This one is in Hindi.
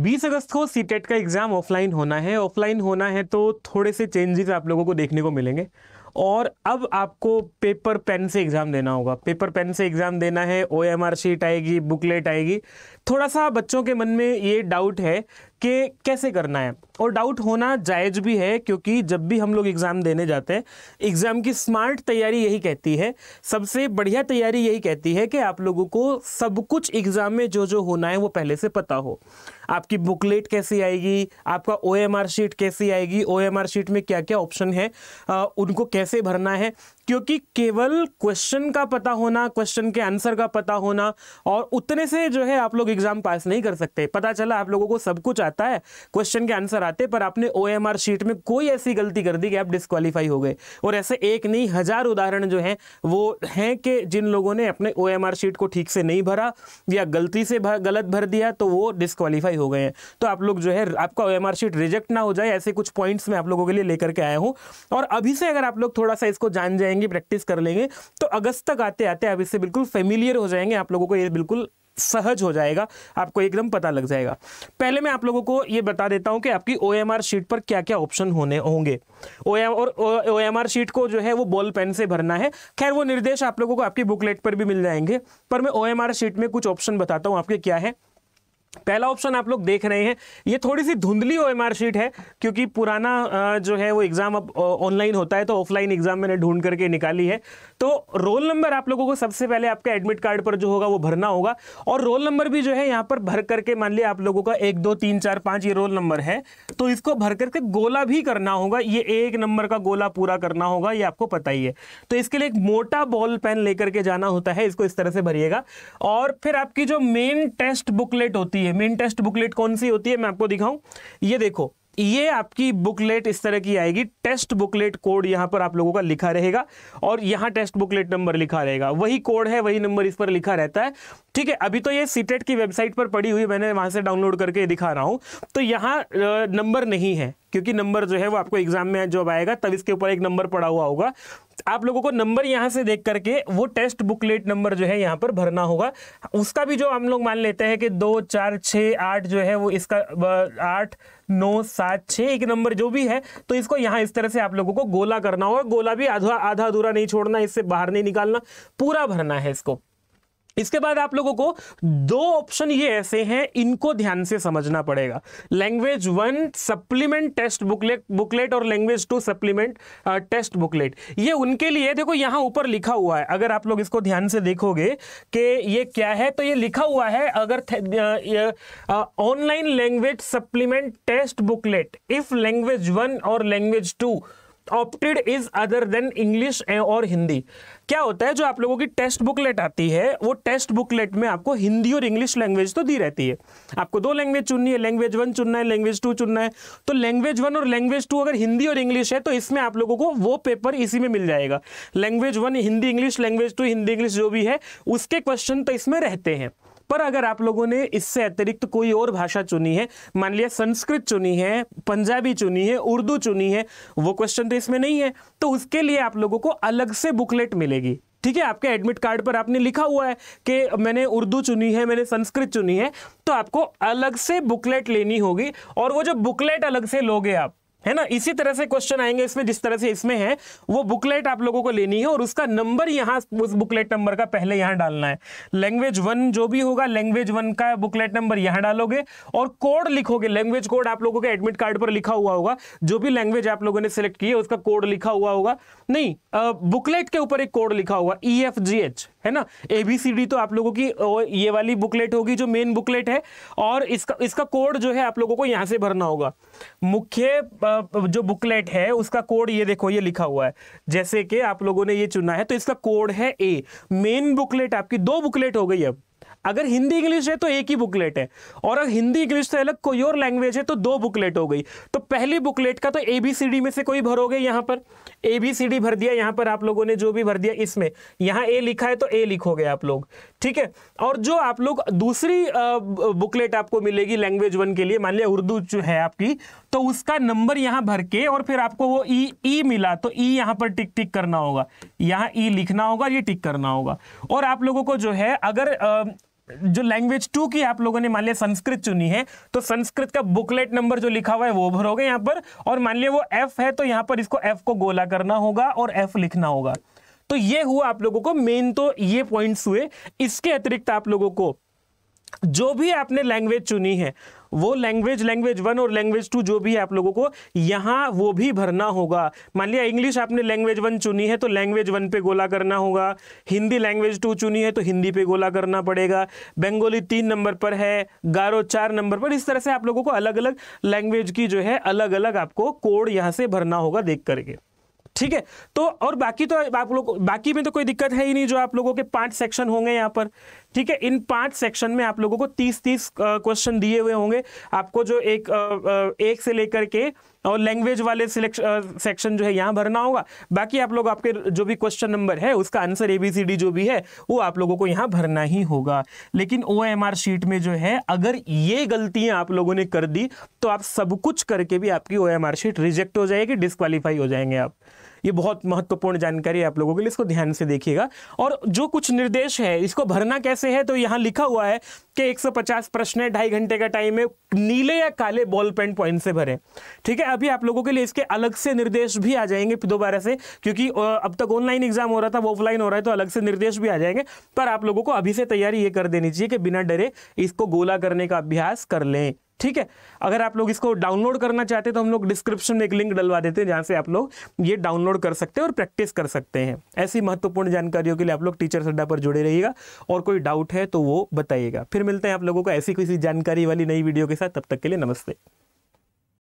बीस अगस्त को सी e का एग्ज़ाम ऑफलाइन होना है ऑफलाइन होना है तो थोड़े से चेंजेस आप लोगों को देखने को मिलेंगे और अब आपको पेपर पेन से एग्ज़ाम देना होगा पेपर पेन से एग्ज़ाम देना है ओ एम आर शीट आएगी बुकलेट आएगी थोड़ा सा बच्चों के मन में ये डाउट है कि कैसे करना है और डाउट होना जायज भी है क्योंकि जब भी हम लोग एग्ज़ाम देने जाते हैं एग्ज़ाम की स्मार्ट तैयारी यही कहती है सबसे बढ़िया तैयारी यही कहती है कि आप लोगों को सब कुछ एग्ज़ाम में जो जो होना है वो पहले से पता हो आपकी बुकलेट कैसी आएगी आपका ओ शीट कैसी आएगी ओ शीट में क्या क्या ऑप्शन है आ, उनको कैसे भरना है क्योंकि केवल क्वेश्चन का पता होना क्वेश्चन के आंसर का पता होना और उतने से जो है आप लोग एग्ज़ाम पास नहीं कर सकते पता चला आप लोगों को सब कुछ जाता है क्वेश्चन के आंसर आते पर आपने ओ शीट में कोई ऐसी गलती कर दी कि आप डिस्कालीफाई हो गए और ऐसे एक नहीं हजार उदाहरण जो हैं वो हैं कि जिन लोगों ने अपने ओ शीट को ठीक से नहीं भरा या गलती से भर, गलत भर दिया तो वो डिस्कालीफाई हो गए हैं तो आप लोग जो है आपका ओ शीट रिजेक्ट ना हो जाए ऐसे कुछ पॉइंट्स मैं आप लोगों के लिए लेकर के आया हूँ और अभी से अगर आप लोग थोड़ा सा इसको जान जाएंगे प्रैक्टिस कर लेंगे तो अगस्त तक आते आते आप इससे बिल्कुल फेमिलियर हो जाएंगे आप लोगों को ये बिल्कुल सहज हो जाएगा आपको एकदम पता लग जाएगा पहले मैं आप लोगों को ये बता देता हूँ कि आपकी ओ शीट पर क्या क्या ऑप्शन होने होंगे ओ और ओ एम शीट को जो है वो बॉल पेन से भरना है खैर वो निर्देश आप लोगों को आपकी बुकलेट पर भी मिल जाएंगे पर मैं ओ शीट में कुछ ऑप्शन बताता हूँ आपके क्या है पहला ऑप्शन आप लोग देख रहे हैं ये थोड़ी सी धुंधली ओ शीट है क्योंकि पुराना जो है वो एग्ज़ाम अब ऑनलाइन होता है तो ऑफलाइन एग्ज़ाम मैंने ढूंढ करके निकाली है तो रोल नंबर आप लोगों को सबसे पहले आपके एडमिट कार्ड पर जो होगा वो भरना होगा और रोल नंबर भी जो है यहाँ पर भर करके मान लिया आप लोगों का एक दो तीन चार पाँच ये रोल नंबर है तो इसको भर करके गोला भी करना होगा ये एक नंबर का गोला पूरा करना होगा ये आपको पता ही है तो इसके लिए एक मोटा बॉल पेन लेकर के जाना होता है इसको इस तरह से भरिएगा और फिर आपकी जो मेन टेस्ट बुकलेट होती है होती है मेन टेस्ट बुकलेट कौन सी होती है मैं आपको दिखाऊं ये देखो ये आपकी बुकलेट इस तरह की आएगी टेस्ट बुकलेट कोड यहां पर आप लोगों का लिखा रहेगा और यहां टेस्ट बुकलेट नंबर लिखा रहेगा वही कोड है वही नंबर इस पर लिखा रहता है ठीक है अभी तो ये सीटेट e की वेबसाइट पर पड़ी हुई मैंने वहां से डाउनलोड करके दिखा रहा हूं तो यहां नंबर नहीं है क्योंकि नंबर जो है वो आपको एग्जाम में जब आएगा तब इसके ऊपर एक नंबर पड़ा हुआ होगा आप लोगों को नंबर यहाँ से देख करके वो टेस्ट बुकलेट नंबर जो है यहाँ पर भरना होगा उसका भी जो हम लोग मान लेते हैं कि दो चार छः आठ जो है वो इसका आठ नौ सात छः एक नंबर जो भी है तो इसको यहाँ इस तरह से आप लोगों को गोला करना होगा गोला भी आधा आधा अधूरा नहीं छोड़ना इससे बाहर नहीं निकालना पूरा भरना है इसको इसके बाद आप लोगों को दो ऑप्शन ये ऐसे हैं इनको ध्यान से समझना पड़ेगा language one supplement test booklet booklet और language two supplement test booklet ये उनके लिए देखो यहाँ ऊपर लिखा हुआ है अगर आप लोग इसको ध्यान से देखोगे कि ये क्या है तो ये लिखा हुआ है अगर online language supplement test booklet if language one और language two opted is other than English और हिंदी क्या होता है जो आप लोगों की टेस्ट बुकलेट आती है वो टेस्ट बुकलेट में आपको हिंदी और इंग्लिश लैंग्वेज तो दी रहती है आपको दो लैंग्वेज चुननी है लैंग्वेज वन चुनना है लैंग्वेज टू चुनना है तो लैंग्वेज वन और लैंग्वेज टू अगर हिंदी और इंग्लिश है तो इसमें आप लोगों को वो पेपर इसी में मिल जाएगा language one Hindi English language two Hindi English जो भी है उसके क्वेश्चन तो इसमें रहते हैं पर अगर आप लोगों ने इससे अतिरिक्त कोई और भाषा चुनी है मान लिया संस्कृत चुनी है पंजाबी चुनी है उर्दू चुनी है वो क्वेश्चन तो इसमें नहीं है तो उसके लिए आप लोगों को अलग से बुकलेट मिलेगी ठीक है आपके एडमिट कार्ड पर आपने लिखा हुआ है कि मैंने उर्दू चुनी है मैंने संस्कृत चुनी है तो आपको अलग से बुकलेट लेनी होगी और वो जो बुकलेट अलग से लोगे आप है ना इसी तरह से क्वेश्चन आएंगे इसमें जिस तरह से इसमें है वो बुकलेट आप लोगों को लेनी है और उसका नंबर यहाँ उस बुकलेट नंबर का पहले यहाँ डालना है लैंग्वेज वन जो भी होगा लैंग्वेज वन का बुकलेट नंबर यहाँ डालोगे और कोड लिखोगे लैंग्वेज कोड आप लोगों के एडमिट कार्ड पर लिखा हुआ होगा जो भी लैंग्वेज आप लोगों ने सिलेक्ट किया उसका कोड लिखा हुआ होगा नहीं बुकलेट के ऊपर एक कोड लिखा होगा ई एफ जी एच है ना एबीसीडी तो आप लोगों की ये वाली बुकलेट होगी जो मेन बुकलेट है और इसका इसका कोड जो है आप लोगों को यहाँ से भरना होगा मुख्य जो बुकलेट है उसका कोड ये देखो ये लिखा हुआ है जैसे कि आप लोगों ने ये चुना है तो इसका कोड है ए मेन बुकलेट आपकी दो बुकलेट हो गई अब अगर हिंदी इंग्लिश है तो एक ही बुकलेट है और अगर हिंदी इंग्लिश से अलग कोई और लैंग्वेज है तो दो बुकलेट हो गई तो पहली बुकलेट का तो ए बी सी डी में से कोई भरोगे यहाँ पर ए बी सी डी भर दिया यहाँ पर आप लोगों ने जो भी भर दिया इसमें यहाँ ए लिखा है तो ए लिखोगे आप लोग ठीक है और जो आप लोग दूसरी बुकलेट आपको मिलेगी लैंग्वेज वन के लिए मान लिया उर्दू जो है आपकी तो उसका नंबर यहाँ भर के और फिर आपको वो ई e, ई e मिला तो ई e यहाँ पर टिक टिक करना होगा यहाँ ई लिखना होगा ये टिक करना होगा और आप लोगों को जो है अगर जो लैंग्वेज टू की आप लोगों ने मान लिया संस्कृत चुनी है तो संस्कृत का बुकलेट नंबर जो लिखा हुआ है वो भरोगे यहां पर और मान लिया वो एफ है तो यहां पर इसको एफ को गोला करना होगा और एफ लिखना होगा तो ये हुआ आप लोगों को मेन तो ये पॉइंट्स हुए इसके अतिरिक्त आप लोगों को जो भी आपने लैंग्वेज चुनी है वो लैंग्वेज लैंग्वेज वन और लैंग्वेज टू जो भी है आप लोगों को यहाँ वो भी भरना होगा मान लिया इंग्लिश आपने लैंग्वेज वन चुनी है तो लैंग्वेज वन पे गोला करना होगा हिंदी लैंग्वेज टू चुनी है तो हिंदी पे गोला करना पड़ेगा बंगाली तीन नंबर पर है गारो चार नंबर पर इस तरह से आप लोगों को अलग अलग लैंग्वेज की जो है अलग अलग आपको कोड यहाँ से भरना होगा देख करके ठीक है तो और बाकी तो आप लोग बाकी में तो कोई दिक्कत है ही नहीं जो आप लोगों के पांच सेक्शन होंगे यहाँ पर ठीक है इन पांच सेक्शन में आप लोगों को तीस तीस क्वेश्चन दिए हुए होंगे आपको जो एक एक से लेकर के और लैंग्वेज वाले सेक्शन जो है यहाँ भरना होगा बाकी आप लोग आपके जो भी क्वेश्चन नंबर है उसका answer A B C D जो भी है वो आप लोगों को यहाँ भरना ही होगा लेकिन ओ एम आर शीट में जो है अगर ये गलतियाँ आप लोगों ने कर दी तो आप सब कुछ करके भी आपकी O M R sheet reject हो जाएगी डिस्कालीफाई हो जाएंगे आप ये बहुत महत्वपूर्ण जानकारी है आप लोगों के लिए इसको ध्यान से देखिएगा और जो कुछ निर्देश है इसको भरना कैसे है तो यहाँ लिखा हुआ है कि 150 प्रश्न है ढाई घंटे का टाइम है नीले या काले बॉल पेन पॉइंट से भरें ठीक है अभी आप लोगों के लिए इसके अलग से निर्देश भी आ जाएंगे दोबारा से क्योंकि अब तक ऑनलाइन एग्जाम हो रहा था वो ऑफलाइन हो रहा है तो अलग से निर्देश भी आ जाएंगे पर आप लोगों को अभी से तैयारी ये कर देनी चाहिए कि बिना डरे इसको गोला करने का अभ्यास कर लें ठीक है अगर आप लोग इसको डाउनलोड करना चाहते हैं तो हम लोग डिस्क्रिप्शन में एक लिंक डलवा देते हैं जहाँ से आप लोग ये डाउनलोड कर सकते हैं और प्रैक्टिस कर सकते हैं ऐसी महत्वपूर्ण जानकारियों के लिए आप लोग टीचर अड्डा पर जुड़े रहिएगा और कोई डाउट है तो वो बताइएगा फिर मिलते हैं आप लोगों को ऐसी किसी जानकारी वाली नई वीडियो के साथ तब तक के लिए नमस्ते